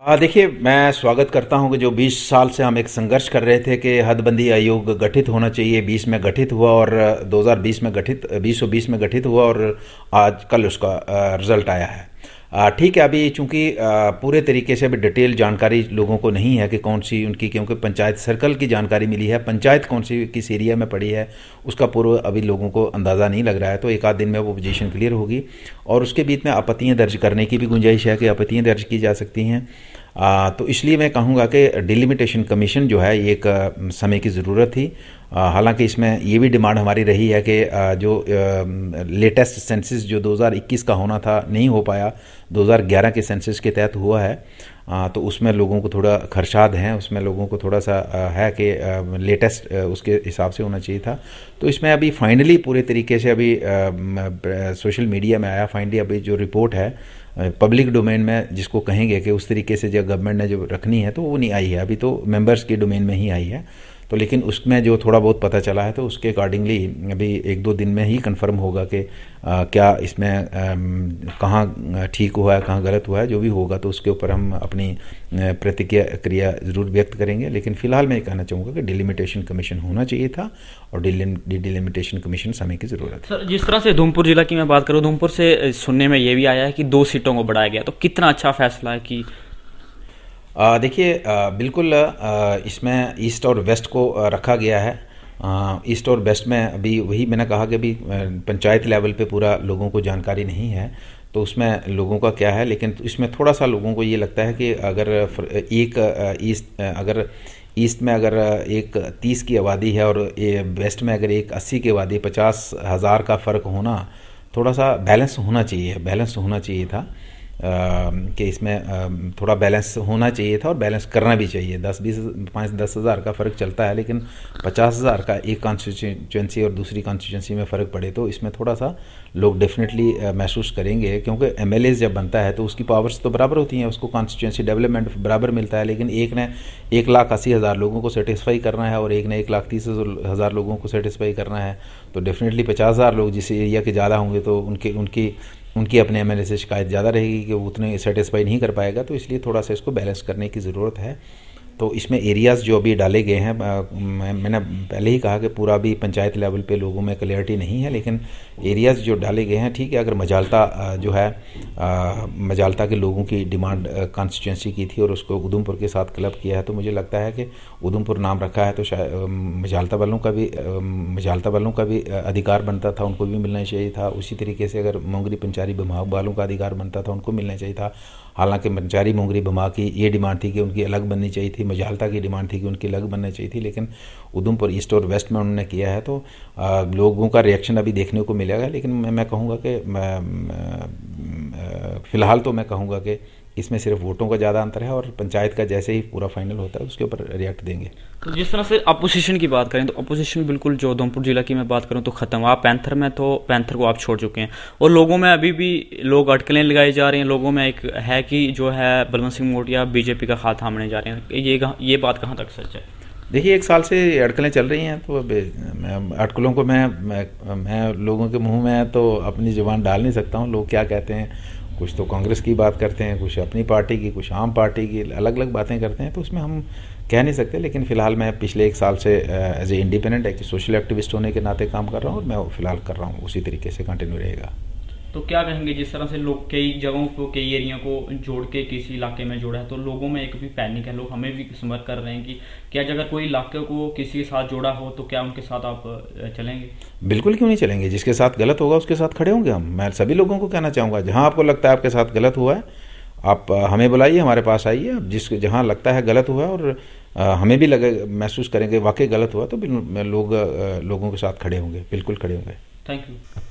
हाँ, देखिए मैं स्वागत करता हूं कि जो 20 साल से हम एक संघर्ष कर रहे थे कि हदबंदी आयोग गठित होना चाहिए 20 में गठित हुआ और 2020 में गठित 2020 में गठित हुआ और आज कल उसका रिजल्ट आया है ठीक है अभी चूंकि पूरे तरीके से अभी डिटेल जानकारी लोगों को नहीं है कि कौन सी उनकी क्योंकि पंचायत सर्कल की जानकारी मिली है पंचायत कौन सी किस एरिया में पड़ी है उसका पूर्व अभी लोगों को अंदाज़ा नहीं लग रहा है तो एक आध दिन में वो पोजीशन क्लियर होगी और उसके बीच में आपत्तियाँ दर्ज करने की भी गुंजाइश है कि आपत्तियाँ दर्ज की जा सकती हैं तो इसलिए मैं कहूँगा कि डिलिमिटेशन कमीशन जो है एक समय की ज़रूरत थी हालांकि इसमें ये भी डिमांड हमारी रही है कि जो लेटेस्ट सेंसिस जो 2021 का होना था नहीं हो पाया 2011 के सेंसिस के तहत हुआ है आ, तो उसमें लोगों को थोड़ा खर्शाद हैं उसमें लोगों को थोड़ा सा है कि लेटेस्ट उसके हिसाब से होना चाहिए था तो इसमें अभी फाइनली पूरे तरीके से अभी सोशल मीडिया में आया फाइनली अभी जो रिपोर्ट है पब्लिक डोमेन में जिसको कहेंगे कि उस तरीके से जब गवर्नमेंट ने जो रखनी है तो वो नहीं आई है अभी तो मेंबर्स के डोमेन में ही आई है तो लेकिन उसमें जो थोड़ा बहुत पता चला है तो उसके अकॉर्डिंगली अभी एक दो दिन में ही कंफर्म होगा कि क्या इसमें कहाँ ठीक हुआ है कहाँ गलत हुआ है जो भी होगा तो उसके ऊपर हम अपनी प्रतिक्रिया क्रिया ज़रूर व्यक्त करेंगे लेकिन फ़िलहाल मैं ये कहना चाहूँगा कि डिलिमिटेशन कमीशन होना चाहिए था और डिलिमिटेशन कमीशन समय की ज़रूरत है सर जिस तरह से धूमपुर ज़िला की मैं बात करूँ धूमपुर से सुनने में ये भी आया है कि दो सीटों को बढ़ाया गया तो कितना अच्छा फैसला है कि देखिए बिल्कुल इसमें ईस्ट और वेस्ट को रखा गया है ईस्ट और वेस्ट में अभी वही मैंने कहा कि अभी पंचायत लेवल पे पूरा लोगों को जानकारी नहीं है तो उसमें लोगों का क्या है लेकिन इसमें थोड़ा सा लोगों को ये लगता है कि अगर एक ईस्ट अगर ईस्ट में अगर एक तीस की आबादी है और वेस्ट में अगर एक अस्सी की आबादी पचास हज़ार का फ़र्क होना थोड़ा सा बैलेंस होना चाहिए बैलेंस होना चाहिए था कि इसमें थोड़ा बैलेंस होना चाहिए था और बैलेंस करना भी चाहिए दस बीस पाँच दस हज़ार का फ़र्क चलता है लेकिन पचास हज़ार का एक कॉन्स्टिट्यूंसी और दूसरी कॉन्स्टिट्यूंसी में फ़र्क पड़े तो इसमें थोड़ा सा लोग डेफिनेटली महसूस करेंगे क्योंकि एम जब बनता है तो उसकी पावर्स तो बराबर होती हैं उसको कॉन्स्टिट्यूंसी डेवलपमेंट बराबर मिलता है लेकिन एक ने एक लाख अस्सी हज़ार लोगों को सेटिस्फाई करना है और एक ने एक लाख तीस हज़ार लोगों को सेटिस्फाई करना है तो डेफिनेटली पचास हज़ार लोग जिस एरिया के ज़्यादा होंगे तो उनके उनकी उनकी अपने एम से शिकायत ज़्यादा रहेगी कि वो उतने सेटिस्फाई नहीं कर पाएगा तो इसलिए थोड़ा सा इसको बैलेंस करने की ज़रूरत है तो इसमें एरियाज़ जो अभी डाले गए हैं मैंने पहले ही कहा कि पूरा भी पंचायत लेवल पे लोगों में क्लियरिटी नहीं है लेकिन एरियाज़ जो डाले गए हैं ठीक है अगर मजालता जो है मजालता के लोगों की डिमांड कॉन्स्टिट्यूंसी की थी और उसको उधमपुर के साथ क्लब किया है तो मुझे लगता है कि उधमपुर नाम रखा है तो शायद मजालता वालों का भी मजालता वालों का भी अधिकार बनता था उनको भी मिलना चाहिए था उसी तरीके से अगर मोंगरी पंचारी बमाग वालों का अधिकार बनता था उनको मिलना चाहिए था हालांकि पंचारी मोंगरी बमा की ये डिमांड थी कि उनकी अलग बननी चाहिए थी मजालता की डिमांड थी कि उनकी लग बनना चाहिए थी लेकिन उधमपुर ईस्ट और वेस्ट में उन्होंने किया है तो लोगों का रिएक्शन अभी देखने को मिलेगा लेकिन मैं, मैं कहूँगा कि फ़िलहाल तो मैं कहूँगा कि इसमें सिर्फ वोटों का ज़्यादा अंतर है और पंचायत का जैसे ही पूरा फाइनल होता है उसके ऊपर रिएक्ट देंगे तो जिस तरह से अपोजिशन की बात करें तो अपोजिशन बिल्कुल जो उधमपुर जिला की मैं बात करूं तो ख़त्म आप पैंथर में तो पैंथर को आप छोड़ चुके हैं और लोगों में अभी भी लोग अटकलें लगाई जा रही हैं लोगों में एक है कि जो है बलवंत सिंह मोटिया बीजेपी का हाथ थामने जा रहे हैं ये ये बात कहाँ तक सच है देखिए एक साल से अटकलें चल रही हैं तो अटकलों को मैं मैं, मैं लोगों के मुंह में तो अपनी ज़ुबान डाल नहीं सकता हूँ लोग क्या कहते हैं कुछ तो कांग्रेस की बात करते हैं कुछ अपनी पार्टी की कुछ आम पार्टी की अलग अलग बातें करते हैं तो उसमें हम कह नहीं सकते लेकिन फ़िलहाल मैं पिछले एक साल से एज ए इंडिपेंडेंट एक सोशल एक्टिविस्ट होने के नाते काम कर रहा हूँ और मैं फ़िलहाल कर रहा हूँ उसी तरीके से कंटिन्यू रहेगा तो क्या कहेंगे जिस तरह से लोग कई जगहों को कई एरिया को जोड़ के किसी इलाके में जोड़ा है तो लोगों में एक भी पैनिक है लोग हमें भी समर्थ कर रहे हैं कि क्या अगर कोई इलाके को किसी के साथ जोड़ा हो तो क्या उनके साथ आप चलेंगे बिल्कुल क्यों नहीं चलेंगे जिसके साथ गलत होगा उसके साथ खड़े होंगे हम मैं सभी लोगों को कहना चाहूँगा जहाँ आपको लगता है आपके साथ गलत हुआ है आप हमें बुलाइए हमारे पास आइए आप जिस जहाँ लगता है गलत हुआ है और हमें भी लगे महसूस करेंगे वाकई गलत हुआ तो लोग लोगों के साथ खड़े होंगे बिल्कुल खड़े होंगे थैंक यू